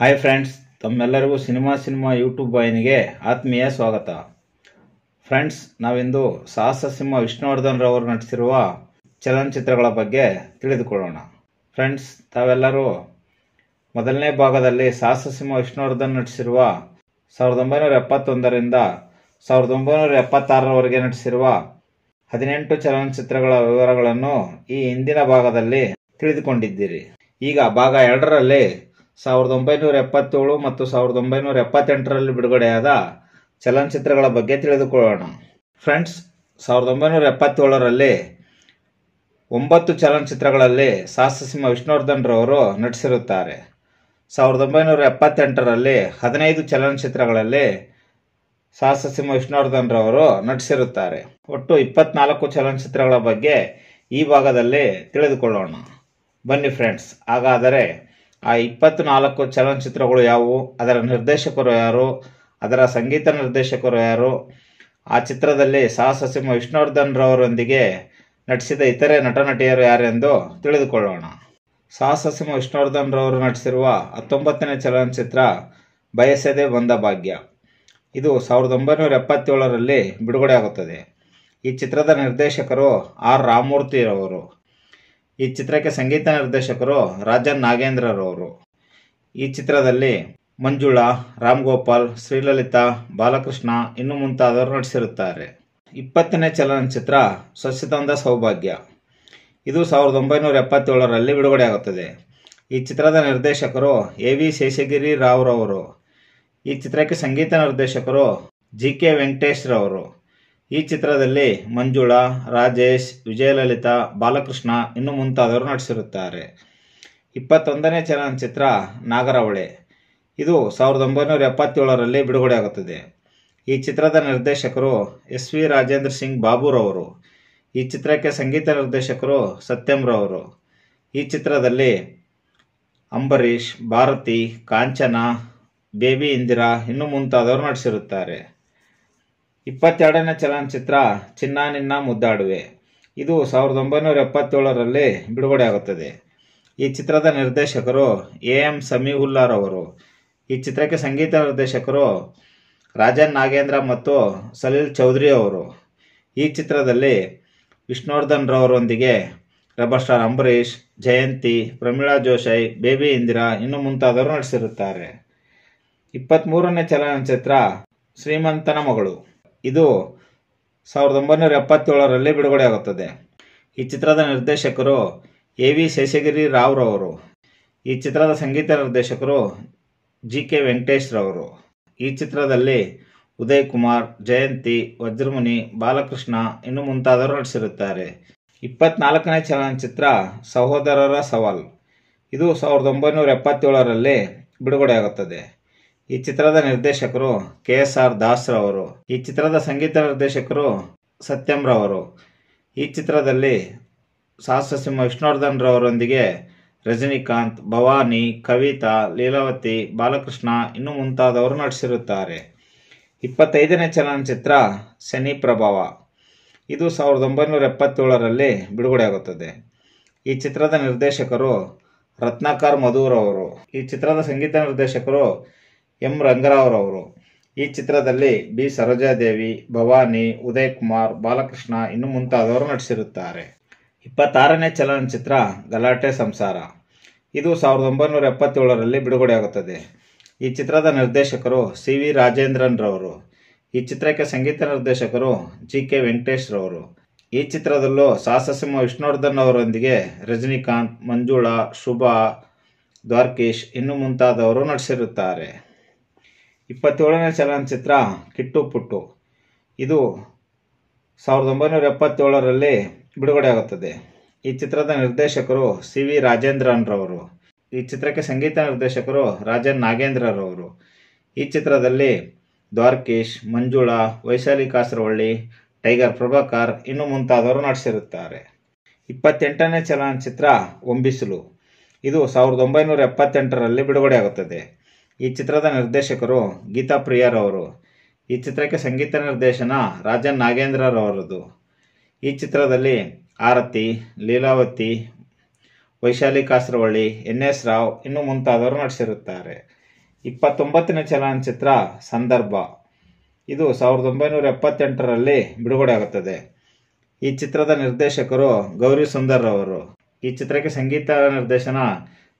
hi friends ತಮ್ಮೆಲ್ಲರಿಗೂ cinema cinema YouTube ಬಾಯಿನಿಗೆ ಆತ್ಮೀಯ ಸ್ವಾಗತ ಫ್ರೆಂಡ್ಸ್ ನಾವಿಂದು ಸಾಹಸ ಸಿಂಹ ವಿಷ್ಣುವರ್ಧನ್ ರವರು ನಟಿಸಿರುವ ಚಲನಚಿತ್ರಗಳ ಬಗ್ಗೆ ತಿಳಿದುಕೊಳ್ಳೋಣ ಫ್ರೆಂಡ್ಸ್ ತಾವೆಲ್ಲರೂ ಮೊದಲನೇ ಭಾಗದಲ್ಲಿ ಸಾಹಸ ಸಿಂಹ ವಿಷ್ಣುವರ್ಧನ್ ನಟಿಸಿರುವ ಸಾವಿರದ ಒಂಬೈನೂರ ಎಪ್ಪತ್ತೊಂದರಿಂದ ಸಾವಿರದ ಒಂಬೈನೂರ ಎಪ್ಪತ್ತಾರರವರೆಗೆ ನಟಿಸಿರುವ ಹದಿನೆಂಟು ಚಲನಚಿತ್ರಗಳ ವಿವರಗಳನ್ನು ಈ ಹಿಂದಿನ ಭಾಗದಲ್ಲಿ ತಿಳಿದುಕೊಂಡಿದ್ದೀರಿ ಈಗ ಭಾಗ ಎರಡರಲ್ಲಿ ಸಾವಿರದ ಒಂಬೈನೂರ ಎಪ್ಪತ್ತೇಳು ಮತ್ತು ಸಾವಿರದ ಒಂಬೈನೂರ ಎಪ್ಪತ್ತೆಂಟರಲ್ಲಿ ಬಿಡುಗಡೆಯಾದ ಚಲನಚಿತ್ರಗಳ ಬಗ್ಗೆ ತಿಳಿದುಕೊಳ್ಳೋಣ ಫ್ರೆಂಡ್ಸ್ ಸಾವಿರದ ಒಂಬೈನೂರ ಎಪ್ಪತ್ತೇಳರಲ್ಲಿ ಒಂಬತ್ತು ಚಲನಚಿತ್ರಗಳಲ್ಲಿ ಸಾಹಸಸಿಂಹ ವಿಷ್ಣುವರ್ಧನ್ರವರು ನಟಿಸಿರುತ್ತಾರೆ ಸಾವಿರದ ಒಂಬೈನೂರ ಎಪ್ಪತ್ತೆಂಟರಲ್ಲಿ ಹದಿನೈದು ಚಲನಚಿತ್ರಗಳಲ್ಲಿ ಸಾಹಸಸಿಂಹ ವಿಷ್ಣುವರ್ಧನ್ರವರು ನಟಿಸಿರುತ್ತಾರೆ ಒಟ್ಟು ಇಪ್ಪತ್ನಾಲ್ಕು ಚಲನಚಿತ್ರಗಳ ಬಗ್ಗೆ ಈ ಭಾಗದಲ್ಲಿ ತಿಳಿದುಕೊಳ್ಳೋಣ ಬನ್ನಿ ಫ್ರೆಂಡ್ಸ್ ಹಾಗಾದರೆ ಆ ನಾಲ್ಕು ಚಲನಚಿತ್ರಗಳು ಯಾವುವು ಅದರ ನಿರ್ದೇಶಕರು ಯಾರು ಅದರ ಸಂಗೀತ ನಿರ್ದೇಶಕರು ಯಾರು ಆ ಚಿತ್ರದಲ್ಲಿ ಸಾಹಸಸಿಂಹ ವಿಷ್ಣುವರ್ಧನ್ ರವರೊಂದಿಗೆ ನಟಿಸಿದ ಇತರೆ ನಟ ನಟಿಯರು ಯಾರೆಂದು ತಿಳಿದುಕೊಳ್ಳೋಣ ಸಾಹಸಸಿಂಹ ವಿಷ್ಣುವರ್ಧನ್ ರವರು ನಟಿಸಿರುವ ಹತ್ತೊಂಬತ್ತನೇ ಚಲನಚಿತ್ರ ಬಯಸದೆ ಬಂದ ಭಾಗ್ಯ ಇದು ಸಾವಿರದ ಒಂಬೈನೂರ ಎಪ್ಪತ್ತೇಳರಲ್ಲಿ ಬಿಡುಗಡೆ ಆಗುತ್ತದೆ ಈ ಚಿತ್ರದ ನಿರ್ದೇಶಕರು ಆರ್ ರವರು ಈ ಚಿತ್ರಕ್ಕೆ ಸಂಗೀತ ನಿರ್ದೇಶಕರು ರಾಜನ್ ನಾಗೇಂದ್ರರವರು ಈ ಚಿತ್ರದಲ್ಲಿ ಮಂಜುಳಾ ರಾಮ್ ಗೋಪಾಲ್ ಶ್ರೀಲಲಿತಾ ಬಾಲಕೃಷ್ಣ ಇನ್ನು ಮುಂತಾದವರು ನಟಿಸಿರುತ್ತಾರೆ ಇಪ್ಪತ್ತನೇ ಚಲನಚಿತ್ರ ಸ್ವಚ್ಛತಂದ ಸೌಭಾಗ್ಯ ಇದು ಸಾವಿರದ ಒಂಬೈನೂರ ಎಪ್ಪತ್ತೇಳರಲ್ಲಿ ಬಿಡುಗಡೆಯಾಗುತ್ತದೆ ಈ ಚಿತ್ರದ ನಿರ್ದೇಶಕರು ಎ ವಿ ಶೇಷಗಿರಿ ರಾವ್ರವರು ಈ ಚಿತ್ರಕ್ಕೆ ಸಂಗೀತ ನಿರ್ದೇಶಕರು ಜಿ ಕೆ ವೆಂಕಟೇಶ್ರವರು ಈ ಚಿತ್ರದಲ್ಲಿ ಮಂಜುಳಾ ರಾಜೇಶ್ ವಿಜಯಲಲಿತಾ ಬಾಲಕೃಷ್ಣ ಇನ್ನು ಮುಂತಾದವರು ನಟಿಸಿರುತ್ತಾರೆ ಇಪ್ಪತ್ತೊಂದನೇ ಚಲನಚಿತ್ರ ನಾಗರಹೊಳೆ ಇದು ಸಾವಿರದ ಒಂಬೈನೂರ ಎಪ್ಪತ್ತೇಳರಲ್ಲಿ ಬಿಡುಗಡೆಯಾಗುತ್ತದೆ ಈ ಚಿತ್ರದ ನಿರ್ದೇಶಕರು ಎಸ್ ವಿ ರಾಜೇಂದ್ರ ಸಿಂಗ್ ಬಾಬುರವರು ಈ ಚಿತ್ರಕ್ಕೆ ಸಂಗೀತ ನಿರ್ದೇಶಕರು ಸತ್ಯಮ್ರವರು ಈ ಚಿತ್ರದಲ್ಲಿ ಅಂಬರೀಷ್ ಭಾರತಿ ಕಾಂಚನ ಬೇಬಿ ಇಂದಿರಾ ಇನ್ನು ಮುಂತಾದವರು ನಟಿಸಿರುತ್ತಾರೆ ಇಪ್ಪತ್ತೆರಡನೇ ಚಲನಚಿತ್ರ ಚಿನ್ನ ನಿನ್ನ ಮುದ್ದಾಡುವೆ ಇದು ಸಾವಿರದ ಒಂಬೈನೂರ ಎಪ್ಪತ್ತೇಳರಲ್ಲಿ ಬಿಡುಗಡೆ ಆಗುತ್ತದೆ ಈ ಚಿತ್ರದ ನಿರ್ದೇಶಕರು ಎ ಎಂ ಅವರು ಈ ಚಿತ್ರಕ್ಕೆ ಸಂಗೀತ ನಿರ್ದೇಶಕರು ರಾಜನ್ ನಾಗೇಂದ್ರ ಮತ್ತು ಸಲೀಲ್ ಚೌಧರಿ ಅವರು ಈ ಚಿತ್ರದಲ್ಲಿ ವಿಷ್ಣುವರ್ಧನ್ ರವರೊಂದಿಗೆ ರಬರ್ ಸ್ಟಾರ್ ಅಂಬರೀಷ್ ಜಯಂತಿ ಪ್ರಮೀಳಾ ಜೋಶೈ ಬೇಬಿ ಇಂದಿರಾ ಇನ್ನು ಮುಂತಾದವರು ನಡೆಸಿರುತ್ತಾರೆ ಇಪ್ಪತ್ತ್ಮೂರನೇ ಚಲನಚಿತ್ರ ಶ್ರೀಮಂತನ ಮಗಳು ಇದು ಸಾವಿರದ ಒಂಬೈನೂರ ಎಪ್ಪತ್ತೇಳರಲ್ಲಿ ಬಿಡುಗಡೆ ಆಗುತ್ತದೆ ಈ ಚಿತ್ರದ ನಿರ್ದೇಶಕರು ಎ ವಿ ಶೇಷಗಿರಿ ರಾವ್ರವರು ಈ ಚಿತ್ರದ ಸಂಗೀತ ನಿರ್ದೇಶಕರು ಜಿ ಕೆ ವೆಂಕಟೇಶ್ರವರು ಈ ಚಿತ್ರದಲ್ಲಿ ಉದಯ್ ಕುಮಾರ್ ಜಯಂತಿ ವಜ್ರಮುನಿ ಬಾಲಕೃಷ್ಣ ಇನ್ನು ಮುಂತಾದವರು ನಟಿಸಿರುತ್ತಾರೆ ಇಪ್ಪತ್ನಾಲ್ಕನೇ ಚಲನಚಿತ್ರ ಸಹೋದರರ ಸವಾಲ್ ಇದು ಸಾವಿರದ ಒಂಬೈನೂರ ಎಪ್ಪತ್ತೇಳರಲ್ಲಿ ಬಿಡುಗಡೆಯಾಗುತ್ತದೆ ಈ ಚಿತ್ರದ ನಿರ್ದೇಶಕರು ಕೆ ಎಸ್ ಆರ್ ದಾಸ್ ರವರು ಈ ಚಿತ್ರದ ಸಂಗೀತ ನಿರ್ದೇಶಕರು ಸತ್ಯಂ ರವರು ಈ ಚಿತ್ರದಲ್ಲಿ ಸಿಂಹ ವಿಷ್ಣುವರ್ಧನ್ ರವರೊಂದಿಗೆ ರಜನಿಕಾಂತ್ ಭವಾನಿ ಕವಿತಾ ಲೀಲಾವತಿ ಬಾಲಕೃಷ್ಣ ಇನ್ನು ಮುಂತಾದವರು ನಟಿಸಿರುತ್ತಾರೆ ಇಪ್ಪತ್ತೈದನೇ ಚಲನಚಿತ್ರ ಶನಿ ಪ್ರಭಾವ ಇದು ಸಾವಿರದ ಒಂಬೈನೂರ ಎಪ್ಪತ್ತೇಳರಲ್ಲಿ ಬಿಡುಗಡೆಯಾಗುತ್ತದೆ ಈ ಚಿತ್ರದ ನಿರ್ದೇಶಕರು ರತ್ನಾಕರ್ ಮಧುರವರು ಈ ಚಿತ್ರದ ಸಂಗೀತ ನಿರ್ದೇಶಕರು ಎಂ ರಂಗರಾವ್ರವರು ಈ ಚಿತ್ರದಲ್ಲಿ ಬಿ ಸರೋಜಾದೇವಿ ಭವಾನಿ ಉದಯ್ ಕುಮಾರ್ ಬಾಲಕೃಷ್ಣ ಇನ್ನು ಮುಂತಾದವರು ನಟಿಸಿರುತ್ತಾರೆ ಇಪ್ಪತ್ತಾರನೇ ಚಲನಚಿತ್ರ ಗಲಾಟೆ ಸಂಸಾರ ಇದು ಸಾವಿರದ ಒಂಬೈನೂರ ಎಪ್ಪತ್ತೇಳರಲ್ಲಿ ಬಿಡುಗಡೆಯಾಗುತ್ತದೆ ಈ ಚಿತ್ರದ ನಿರ್ದೇಶಕರು ಸಿ ವಿ ರಾಜೇಂದ್ರನ್ ರವರು ಈ ಚಿತ್ರಕ್ಕೆ ಸಂಗೀತ ನಿರ್ದೇಶಕರು ಜಿ ಕೆ ವೆಂಕಟೇಶ್ ರವರು ಈ ಚಿತ್ರದಲ್ಲೂ ಸಾಹಸಸಿಂಹ ವಿಷ್ಣುವರ್ಧನ್ ಅವರೊಂದಿಗೆ ರಜನಿಕಾಂತ್ ಮಂಜುಳಾ ಶುಭಾ ದ್ವಾರ್ಕೀಶ್ ಇನ್ನು ಮುಂತಾದವರು ನಟಿಸಿರುತ್ತಾರೆ ಇಪ್ಪತ್ತೇಳನೇ ಚಲನಚಿತ್ರ ಕಿಟ್ಟು ಪುಟ್ಟು ಇದು ಸಾವಿರದ ಒಂಬೈನೂರ ಎಪ್ಪತ್ತೇಳರಲ್ಲಿ ಬಿಡುಗಡೆಯಾಗುತ್ತದೆ ಈ ಚಿತ್ರದ ನಿರ್ದೇಶಕರು ಸಿ ವಿ ರಾಜೇಂದ್ರನ್ರವರು ಈ ಚಿತ್ರಕ್ಕೆ ಸಂಗೀತ ನಿರ್ದೇಶಕರು ರಾಜನ್ ನಾಗೇಂದ್ರರವರು ಈ ಚಿತ್ರದಲ್ಲಿ ದ್ವಾರಕೀಶ್ ಮಂಜುಳಾ ವೈಶಾಲಿ ಕಾಸರವಳ್ಳಿ ಟೈಗರ್ ಪ್ರಭಾಕರ್ ಇನ್ನು ಮುಂತಾದವರು ನಟಿಸಿರುತ್ತಾರೆ ಇಪ್ಪತ್ತೆಂಟನೇ ಚಲನಚಿತ್ರ ಒಂಬಿಸಿಲು ಇದು ಸಾವಿರದ ಒಂಬೈನೂರ ಎಪ್ಪತ್ತೆಂಟರಲ್ಲಿ ಬಿಡುಗಡೆಯಾಗುತ್ತದೆ ಈ ಚಿತ್ರದ ನಿರ್ದೇಶಕರು ಗೀತಾ ಪ್ರಿಯರವರು ಈ ಚಿತ್ರಕ್ಕೆ ಸಂಗೀತ ನಿರ್ದೇಶನ ರಾಜನ್ ನಾಗೇಂದ್ರರವರದು ಈ ಚಿತ್ರದಲ್ಲಿ ಆರತಿ ಲೀಲಾವತಿ ವೈಶಾಲಿ ಕಾಸರವಳ್ಳಿ ಎನ್ ಎಸ್ ರಾವ್ ಇನ್ನು ಮುಂತಾದವರು ನಟಿಸಿರುತ್ತಾರೆ ಇಪ್ಪತ್ತೊಂಬತ್ತನೇ ಚಲನಚಿತ್ರ ಸಂದರ್ಭ ಇದು ಸಾವಿರದ ಒಂಬೈನೂರ ಎಪ್ಪತ್ತೆಂಟರಲ್ಲಿ ಬಿಡುಗಡೆ ಆಗುತ್ತದೆ ಈ ಚಿತ್ರದ ನಿರ್ದೇಶಕರು ಗೌರಿ ಸುಂದರ್ ಅವರು ಈ ಚಿತ್ರಕ್ಕೆ ಸಂಗೀತ ನಿರ್ದೇಶನ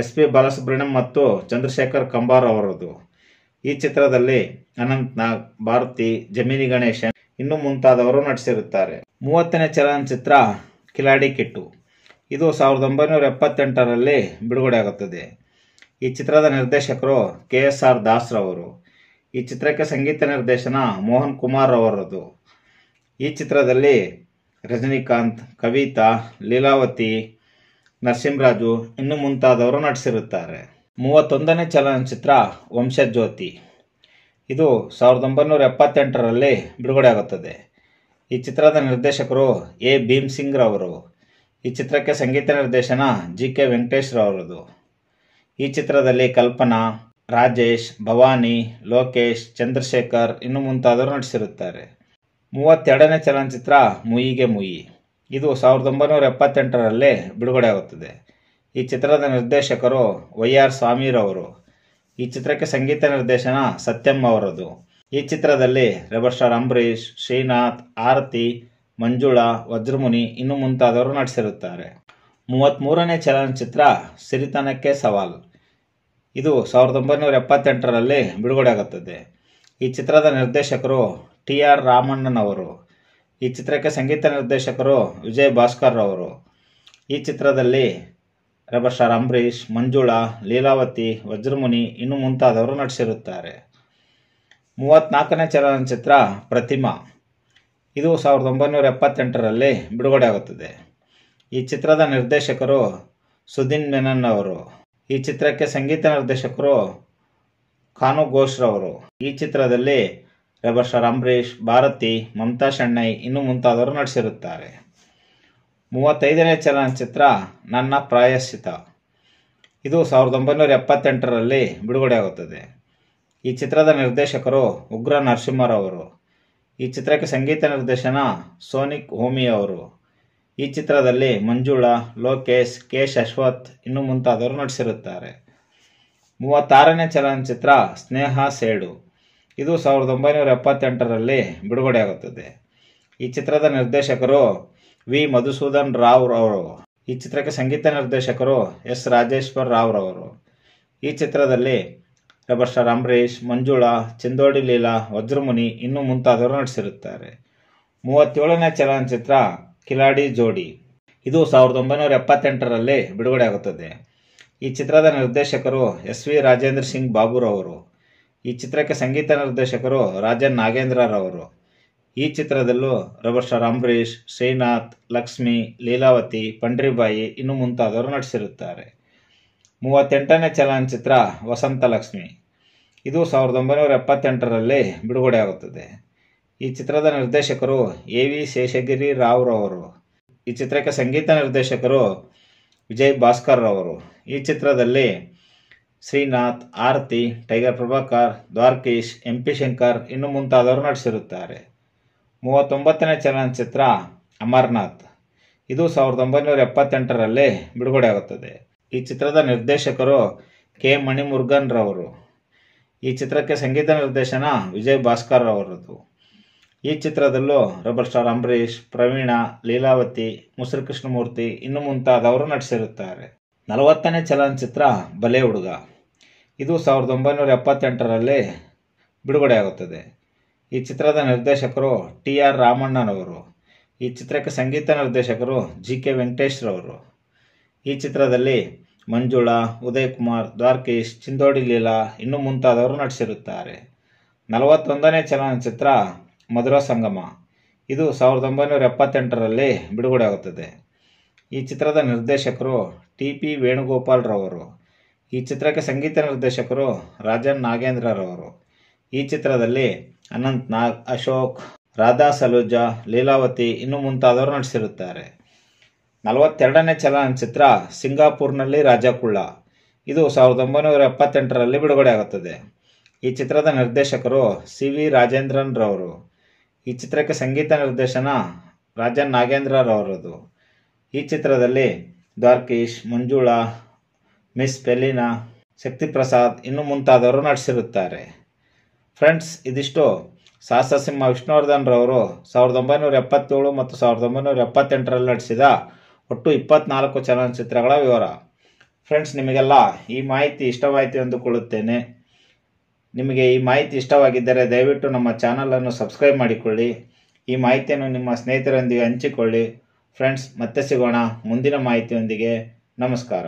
ಎಸ್ ಪಿ ಬಾಲಸುಬ್ರಹ್ಮಣ್ಯಂ ಮತ್ತು ಚಂದ್ರಶೇಖರ್ ಕಂಬಾರ್ ಅವರದು ಈ ಚಿತ್ರದಲ್ಲಿ ಅನಂತ್ ನಾಗ್ ಭಾರತಿ ಜಮೀನಿ ಗಣೇಶ ಇನ್ನು ಮುಂತಾದವರು ನಟಿಸಿರುತ್ತಾರೆ ಮೂವತ್ತನೇ ಚಲನಚಿತ್ರ ಕಿಲಾಡಿ ಕಿಟ್ಟು ಇದು ಸಾವಿರದ ಒಂಬೈನೂರ ಎಪ್ಪತ್ತೆಂಟರಲ್ಲಿ ಬಿಡುಗಡೆಯಾಗುತ್ತದೆ ಈ ಚಿತ್ರದ ನಿರ್ದೇಶಕರು ಕೆ ಎಸ್ ಆರ್ ದಾಸ್ ರವರು ಈ ಚಿತ್ರಕ್ಕೆ ಸಂಗೀತ ನಿರ್ದೇಶನ ಮೋಹನ್ ಕುಮಾರ್ ಅವರದು ಈ ಚಿತ್ರದಲ್ಲಿ ರಜನಿಕಾಂತ್ ಕವಿತಾ ಲೀಲಾವತಿ ನರಸಿಂಹರಾಜು ಇನ್ನು ಮುಂತಾದವರು ನಟಿಸಿರುತ್ತಾರೆ ಮೂವತ್ತೊಂದನೇ ಚಲನಚಿತ್ರ ವಂಶಜ್ಯೋತಿ ಇದು ಸಾವಿರದ ಒಂಬೈನೂರ ಎಪ್ಪತ್ತೆಂಟರಲ್ಲಿ ಬಿಡುಗಡೆಯಾಗುತ್ತದೆ ಈ ಚಿತ್ರದ ನಿರ್ದೇಶಕರು ಎ ಭೀಮ್ ಸಿಂಗ್ ರವರು ಈ ಚಿತ್ರಕ್ಕೆ ಸಂಗೀತ ನಿರ್ದೇಶನ ಜಿ ಕೆ ವೆಂಕಟೇಶ್ ರವರದು ಈ ಚಿತ್ರದಲ್ಲಿ ಕಲ್ಪನಾ ರಾಜೇಶ್ ಭವಾನಿ ಲೋಕೇಶ್ ಚಂದ್ರಶೇಖರ್ ಇನ್ನು ಮುಂತಾದವರು ನಟಿಸಿರುತ್ತಾರೆ ಮೂವತ್ತೆರಡನೇ ಚಲನಚಿತ್ರ ಮುಯಿಗೆ ಮುಯಿ ಇದು ಸಾವಿರದ ಒಂಬೈನೂರ ಎಪ್ಪತ್ತೆಂಟರಲ್ಲಿ ಬಿಡುಗಡೆಯಾಗುತ್ತದೆ ಈ ಚಿತ್ರದ ನಿರ್ದೇಶಕರು ವೈ ಆರ್ ಸ್ವಾಮಿರವರು ಈ ಚಿತ್ರಕ್ಕೆ ಸಂಗೀತ ನಿರ್ದೇಶನ ಸತ್ಯಂ ಅವರದು ಈ ಚಿತ್ರದಲ್ಲಿ ರೆಬರ್ ಸ್ಟಾರ್ ಅಂಬರೀಷ್ ಶ್ರೀನಾಥ್ ಆರತಿ ಮಂಜುಳಾ ವಜ್ರಮುನಿ ಇನ್ನು ಮುಂತಾದವರು ನಟಿಸಿರುತ್ತಾರೆ ಮೂವತ್ತ್ಮೂರನೇ ಚಲನಚಿತ್ರ ಸಿರಿತನಕ್ಕೆ ಸವಾಲ್ ಇದು ಸಾವಿರದ ಒಂಬೈನೂರ ಎಪ್ಪತ್ತೆಂಟರಲ್ಲಿ ಬಿಡುಗಡೆಯಾಗುತ್ತದೆ ಈ ಚಿತ್ರದ ನಿರ್ದೇಶಕರು ಟಿ ಆರ್ ರಾಮಣ್ಣನವರು ಈ ಚಿತ್ರಕ್ಕೆ ಸಂಗೀತ ನಿರ್ದೇಶಕರು ವಿಜಯ್ ಭಾಸ್ಕರ್ ಅವರು ಈ ಚಿತ್ರದಲ್ಲಿ ರೆಬರ್ ಸ್ಟಾರ್ ಅಂಬರೀಷ್ ಮಂಜುಳಾ ಲೀಲಾವತಿ ವಜ್ರಮುನಿ ಇನ್ನು ಮುಂತಾದವರು ನಟಿಸಿರುತ್ತಾರೆ ಮೂವತ್ನಾಲ್ಕನೇ ಚಲನಚಿತ್ರ ಪ್ರತಿಮಾ ಇದು ಸಾವಿರದ ಒಂಬೈನೂರ ಎಪ್ಪತ್ತೆಂಟರಲ್ಲಿ ಬಿಡುಗಡೆಯಾಗುತ್ತದೆ ಈ ಚಿತ್ರದ ನಿರ್ದೇಶಕರು ಸುದೀನ್ ಮೆನನ್ ಅವರು ಈ ಚಿತ್ರಕ್ಕೆ ಸಂಗೀತ ನಿರ್ದೇಶಕರು ಖಾನು ಘೋಷ್ರವರು ಈ ಚಿತ್ರದಲ್ಲಿ ಸ್ಟಾರ್ ಅಂಬರೀಷ್ ಭಾರತಿ ಮಮತಾ ಶೆಣ್ಣೈ ಇನ್ನು ಮುಂತಾದವರು ನಡೆಸಿರುತ್ತಾರೆ ಮೂವತ್ತೈದನೇ ಚಲನಚಿತ್ರ ನನ್ನ ಪ್ರಾಯಶ್ಚಿತ ಇದು ಸಾವಿರದ ಒಂಬೈನೂರ ಎಪ್ಪತ್ತೆಂಟರಲ್ಲಿ ಬಿಡುಗಡೆಯಾಗುತ್ತದೆ ಈ ಚಿತ್ರದ ನಿರ್ದೇಶಕರು ಉಗ್ರ ನರಸಿಂಹರವರು ಈ ಚಿತ್ರಕ್ಕೆ ಸಂಗೀತ ನಿರ್ದೇಶನ ಸೋನಿಕ್ ಹೋಮಿ ಅವರು ಈ ಚಿತ್ರದಲ್ಲಿ ಮಂಜುಳಾ ಲೋಕೇಶ್ ಕೆ ಶಶ್ವತ್ ಇನ್ನು ಮುಂತಾದವರು ನಟಿಸಿರುತ್ತಾರೆ ಮೂವತ್ತಾರನೇ ಚಲನಚಿತ್ರ ಸ್ನೇಹ ಸೇಡು ಇದು ಸಾವಿರದ ಒಂಬೈನೂರ ಎಪ್ಪತ್ತೆಂಟರಲ್ಲಿ ಬಿಡುಗಡೆಯಾಗುತ್ತದೆ ಈ ಚಿತ್ರದ ನಿರ್ದೇಶಕರು ವಿ ಮಧುಸೂದನ್ ರಾವ್ ರವರು ಈ ಚಿತ್ರಕ್ಕೆ ಸಂಗೀತ ನಿರ್ದೇಶಕರು ಎಸ್ ರಾಜೇಶ್ವರ್ ರಾವ್ ರವರು ಈ ಚಿತ್ರದಲ್ಲಿ ರೆಬರ್ ಸ್ಟಾರ್ ಅಂಬರೀಷ್ ಮಂಜುಳಾ ಚಿಂದೋಡಿ ಲೀಲಾ ವಜ್ರಮುನಿ ಇನ್ನೂ ಮುಂತಾದವರು ನಟಿಸಿರುತ್ತಾರೆ ಮೂವತ್ತೇಳನೇ ಚಲನಚಿತ್ರ ಕಿಲಾಡಿ ಜೋಡಿ ಇದು ಸಾವಿರದ ಒಂಬೈನೂರ ಎಪ್ಪತ್ತೆಂಟರಲ್ಲಿ ಬಿಡುಗಡೆಯಾಗುತ್ತದೆ ಈ ಚಿತ್ರದ ನಿರ್ದೇಶಕರು ಎಸ್ ವಿ ರಾಜೇಂದ್ರ ಸಿಂಗ್ ಬಾಬುರವರು ಈ ಚಿತ್ರಕ್ಕೆ ಸಂಗೀತ ನಿರ್ದೇಶಕರು ರಾಜನ್ ನಾಗೇಂದ್ರರವರು ಈ ಚಿತ್ರದಲ್ಲೂ ರಬರ್ ಸ್ಟಾರ್ ಅಂಬರೀಷ್ ಶ್ರೀನಾಥ್ ಲಕ್ಷ್ಮಿ ಲೀಲಾವತಿ ಪಂಡ್ರಿಬಾಯಿ ಇನ್ನು ಮುಂತಾದವರು ನಟಿಸಿರುತ್ತಾರೆ ಮೂವತ್ತೆಂಟನೇ ಚಲನಚಿತ್ರ ವಸಂತ ಲಕ್ಷ್ಮಿ ಇದು ಸಾವಿರದ ಒಂಬೈನೂರ ಎಪ್ಪತ್ತೆಂಟರಲ್ಲಿ ಬಿಡುಗಡೆಯಾಗುತ್ತದೆ ಈ ಚಿತ್ರದ ನಿರ್ದೇಶಕರು ಎ ವಿ ಶೇಷಗಿರಿ ರಾವ್ರವರು ಈ ಚಿತ್ರಕ್ಕೆ ಸಂಗೀತ ನಿರ್ದೇಶಕರು ವಿಜಯ್ ಭಾಸ್ಕರ್ ರವರು ಈ ಚಿತ್ರದಲ್ಲಿ Srinath Aarathi tiger Prabhakar Dwarakish M P Shankar ಇನ್ನು ಮುಂತಾದವರು ನಟಿಸಿರುತ್ತಾರೆ ಮೂವತ್ತೊಂಬತ್ತನೇ ಚಲನಚಿತ್ರ ಅಮರ್ನಾಥ್ ಇದು ಸಾವಿರದ ಒಂಬೈನೂರ ಎಪ್ಪತ್ತೆಂಟರಲ್ಲಿ ಬಿಡುಗಡೆಯಾಗುತ್ತದೆ ಈ ಚಿತ್ರದ ನಿರ್ದೇಶಕರು ಕೆ ಮಣಿಮುರ್ಗನ್ ರವರು ಈ ಚಿತ್ರಕ್ಕೆ ಸಂಗೀತ ನಿರ್ದೇಶನ ವಿಜಯ್ ಭಾಸ್ಕರ್ ರವರದು ಈ ಚಿತ್ರದಲ್ಲೂ ರಬರ್ ಸ್ಟಾರ್ ಅಂಬರೀಷ್ ಪ್ರವೀಣ ಲೀಲಾವತಿ ಮುಸ್ರಿ ಕೃಷ್ಣಮೂರ್ತಿ ಇನ್ನು ಮುಂತಾದವರು ನಟಿಸಿರುತ್ತಾರೆ ನಲವತ್ತನೇ ಚಲನಚಿತ್ರ ಬಲೆ ಹುಡುಗ ಇದು ಸಾವಿರದ ಒಂಬೈನೂರ ಎಪ್ಪತ್ತೆಂಟರಲ್ಲಿ ಬಿಡುಗಡೆಯಾಗುತ್ತದೆ ಈ ಚಿತ್ರದ ನಿರ್ದೇಶಕರು ಟಿ ಆರ್ ರಾಮಣ್ಣನವರು ಈ ಚಿತ್ರಕ್ಕೆ ಸಂಗೀತ ನಿರ್ದೇಶಕರು ಜಿ ಕೆ ವೆಂಕಟೇಶ್ರವರು ಈ ಚಿತ್ರದಲ್ಲಿ ಮಂಜುಳಾ ಉದಯ್ ಕುಮಾರ್ ದ್ವಾರ್ಕೀಶ್ ಚಿಂದೋಡಿ ಲೀಲಾ ಇನ್ನೂ ಮುಂತಾದವರು ನಟಿಸಿರುತ್ತಾರೆ ನಲವತ್ತೊಂದನೇ ಚಲನಚಿತ್ರ ಮಧುರ ಸಂಗಮ ಇದು ಸಾವಿರದ ಒಂಬೈನೂರ ಎಪ್ಪತ್ತೆಂಟರಲ್ಲಿ ಬಿಡುಗಡೆ ಆಗುತ್ತದೆ ಈ ಚಿತ್ರದ ನಿರ್ದೇಶಕರು ಟಿ ಪಿ ವೇಣುಗೋಪಾಲ್ರವರು ಈ ಚಿತ್ರಕ್ಕೆ ಸಂಗೀತ ನಿರ್ದೇಶಕರು ರಾಜನ್ ನಾಗೇಂದ್ರರವರು ಈ ಚಿತ್ರದಲ್ಲಿ ಅನಂತ್ ನಾಗ್ ಅಶೋಕ್ ರಾಧಾ ಸಲೂಜಾ ಲೀಲಾವತಿ ಇನ್ನು ಮುಂತಾದವರು ನಟಿಸಿರುತ್ತಾರೆ ನಲವತ್ತೆರಡನೇ ಚಲನಚಿತ್ರ ಸಿಂಗಾಪುರ್ನಲ್ಲಿ ರಾಜಕುಳ್ಳ ಇದು ಸಾವಿರದ ಒಂಬೈನೂರ ಎಪ್ಪತ್ತೆಂಟರಲ್ಲಿ ಬಿಡುಗಡೆಯಾಗುತ್ತದೆ ಈ ಚಿತ್ರದ ನಿರ್ದೇಶಕರು ಸಿ ವಿ ರಾಜೇಂದ್ರನ್ ರವರು ಈ ಚಿತ್ರಕ್ಕೆ ಸಂಗೀತ ನಿರ್ದೇಶನ ರಾಜನ್ ನಾಗೇಂದ್ರರವರದು ಈ ಚಿತ್ರದಲ್ಲಿ ದ್ವಾರ್ಕೀಶ್ ಮಂಜುಳಾ ಮಿಸ್ ಪೆಲಿನಾ ಪ್ರಸಾದ್ ಇನ್ನು ಮುಂತಾದವರು ನಡೆಸಿರುತ್ತಾರೆ ಫ್ರೆಂಡ್ಸ್ ಇದಿಷ್ಟು ಸಾಹಸಸಿಂಹ ವಿಷ್ಣುವರ್ಧನ್ರವರು ಸಾವಿರದ ಒಂಬೈನೂರ ಎಪ್ಪತ್ತೇಳು ಮತ್ತು ಸಾವಿರದ ಒಂಬೈನೂರ ಎಪ್ಪತ್ತೆಂಟರಲ್ಲಿ ನಡೆಸಿದ ಒಟ್ಟು ಇಪ್ಪತ್ನಾಲ್ಕು ಚಲನಚಿತ್ರಗಳ ವಿವರ ಫ್ರೆಂಡ್ಸ್ ನಿಮಗೆಲ್ಲ ಈ ಮಾಹಿತಿ ಇಷ್ಟವಾಯಿತು ಎಂದುಕೊಳ್ಳುತ್ತೇನೆ ನಿಮಗೆ ಈ ಮಾಹಿತಿ ಇಷ್ಟವಾಗಿದ್ದರೆ ದಯವಿಟ್ಟು ನಮ್ಮ ಚಾನಲನ್ನು ಸಬ್ಸ್ಕ್ರೈಬ್ ಮಾಡಿಕೊಳ್ಳಿ ಈ ಮಾಹಿತಿಯನ್ನು ನಿಮ್ಮ ಸ್ನೇಹಿತರೊಂದಿಗೆ ಹಂಚಿಕೊಳ್ಳಿ ಫ್ರೆಂಡ್ಸ್ ಮತ್ತೆ ಸಿಗೋಣ ಮುಂದಿನ ಮಾಹಿತಿಯೊಂದಿಗೆ ನಮಸ್ಕಾರ